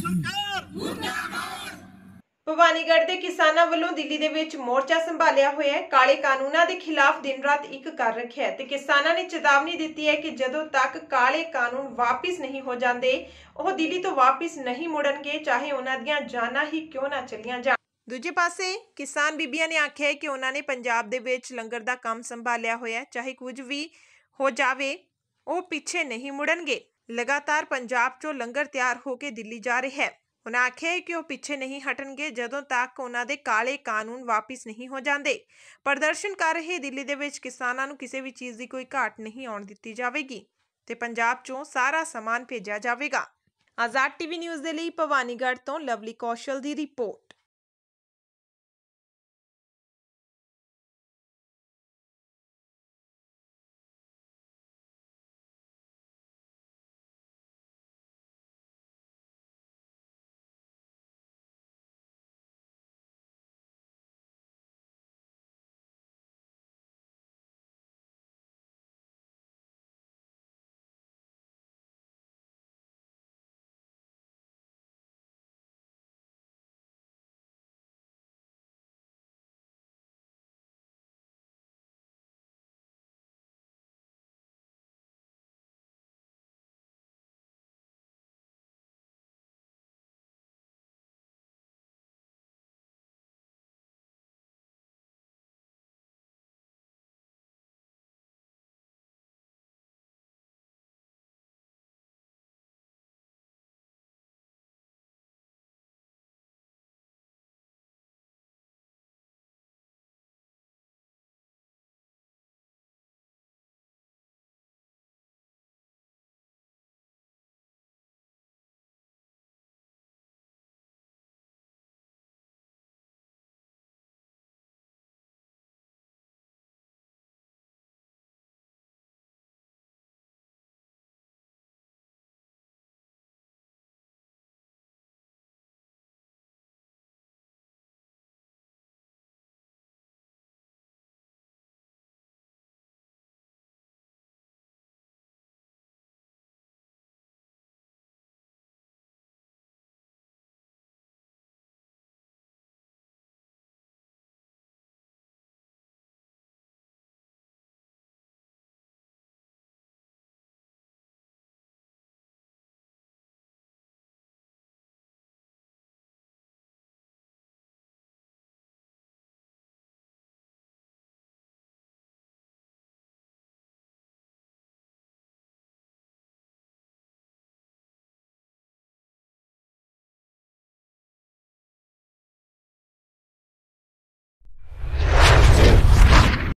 ਸਰਕਾਰ ਭਵਾਨੀਗੜ੍ਹ ਦੇ ਕਿਸਾਨਾਂ ਵੱਲੋਂ ਦਿੱਲੀ ਦੇ ਵਿੱਚ ਮੋਰਚਾ ਸੰਭਾਲਿਆ ਹੋਇਆ ਹੈ ਕਾਲੇ ਕਾਨੂੰਨਾਂ ਦੇ ਖਿਲਾਫ ਦਿਨ ਰਾਤ ਇੱਕ ਕਰ ਰੱਖਿਆ ਹੈ ਤੇ ਕਿਸਾਨਾਂ ਨੇ ਚੇਤਾਵਨੀ ਦਿੱਤੀ ਹੈ ਕਿ ਜਦੋਂ ਤੱਕ ਕਾਲੇ ਕਾਨੂੰਨ ਵਾਪਸ ਨਹੀਂ ਹੋ ਜਾਂਦੇ ਉਹ ਦਿੱਲੀ ਤੋਂ ਵਾਪਸ ਨਹੀਂ ਮੁੜਨਗੇ ਚਾਹੇ ਉਹਨਾਂ ਦੀਆਂ ਜਾਨਾਂ ਹੀ ਕਿਉਂ ਨਾ ਚਲੀਆਂ ਜਾਣ ਦੂਜੇ ਪਾਸੇ ਕਿਸਾਨ ਬੀਬੀਆਂ ਨੇ ਆਖਿਆ ਹੈ ਕਿ ਉਹਨਾਂ ਨੇ ਪੰਜਾਬ ਦੇ ਵਿੱਚ ਲੰਗਰ ਦਾ ਕੰਮ ਸੰਭਾਲਿਆ ਹੋਇਆ ਹੈ ਚਾਹੇ ਕੁਝ ਵੀ ਹੋ ਜਾਵੇ ਉਹ ਪਿੱਛੇ ਨਹੀਂ ਮੁੜਨਗੇ ਲਗਾਤਾਰ ਪੰਜਾਬ 'ਚੋਂ ਲੰਗਰ ਤਿਆਰ ਹੋ ਕੇ ਦਿੱਲੀ ਜਾ ਰਿਹਾ ਹੈ ਉਹਨਾਂ ਆਖਿਆ ਕਿ ਉਹ ਪਿੱਛੇ ਨਹੀਂ ਹਟਣਗੇ ਜਦੋਂ ਤੱਕ ਉਹਨਾਂ ਦੇ ਕਾਲੇ ਕਾਨੂੰਨ ਵਾਪਸ ਨਹੀਂ ਹੋ ਜਾਂਦੇ ਪ੍ਰਦਰਸ਼ਨ ਕਰ ਰਹੇ ਦਿੱਲੀ ਦੇ ਵਿੱਚ ਕਿਸਾਨਾਂ ਨੂੰ ਕਿਸੇ ਵੀ ਚੀਜ਼ ਦੀ ਕੋਈ ਘਾਟ ਨਹੀਂ ਆਉਣ ਦਿੱਤੀ ਜਾਵੇਗੀ ਤੇ ਪੰਜਾਬ 'ਚੋਂ ਸਾਰਾ ਸਮਾਨ ਭੇਜਿਆ ਜਾਵੇਗਾ ਆਜ਼ਾਦ ਟੀਵੀ ਨਿਊਜ਼ ਦੇ ਲਈ ਭਵਾਨੀਗੜ੍ਹ ਤੋਂ ਲਵਲੀ ਕੌਸ਼ਲ ਦੀ ਰਿਪੋਰਟ